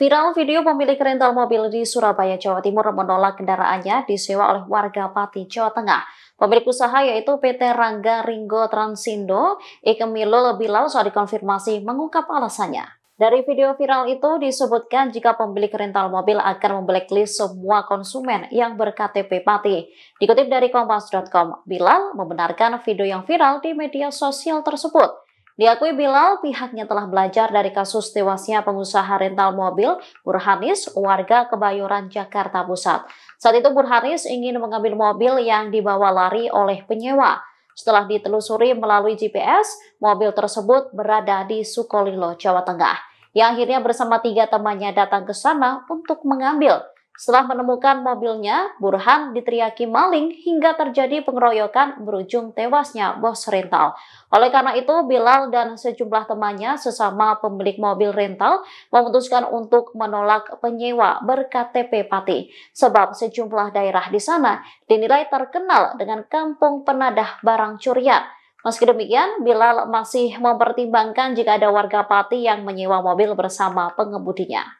Viral video pemilik rental mobil di Surabaya, Jawa Timur menolak kendaraannya disewa oleh warga Pati, Jawa Tengah. Pemilik usaha yaitu PT Rangga Ringo Transindo, Ike Milo Bilal soal dikonfirmasi mengungkap alasannya. Dari video viral itu disebutkan jika pemilik rental mobil akan memblacklist semua konsumen yang berKTP Pati. Dikutip dari Kompas.com, Bilal membenarkan video yang viral di media sosial tersebut. Diakui Bilal, pihaknya telah belajar dari kasus tewasnya pengusaha rental mobil Burhanis, warga Kebayoran, Jakarta Pusat. Saat itu Burhanis ingin mengambil mobil yang dibawa lari oleh penyewa. Setelah ditelusuri melalui GPS, mobil tersebut berada di Sukolilo, Jawa Tengah. Yang akhirnya bersama tiga temannya datang ke sana untuk mengambil. Setelah menemukan mobilnya, Burhan diteriaki maling hingga terjadi pengeroyokan berujung tewasnya bos rental. Oleh karena itu, Bilal dan sejumlah temannya sesama pemilik mobil rental memutuskan untuk menolak penyewa berKTP Pati. Sebab sejumlah daerah di sana dinilai terkenal dengan kampung penadah barang curian. Meski demikian, Bilal masih mempertimbangkan jika ada warga Pati yang menyewa mobil bersama pengemudinya.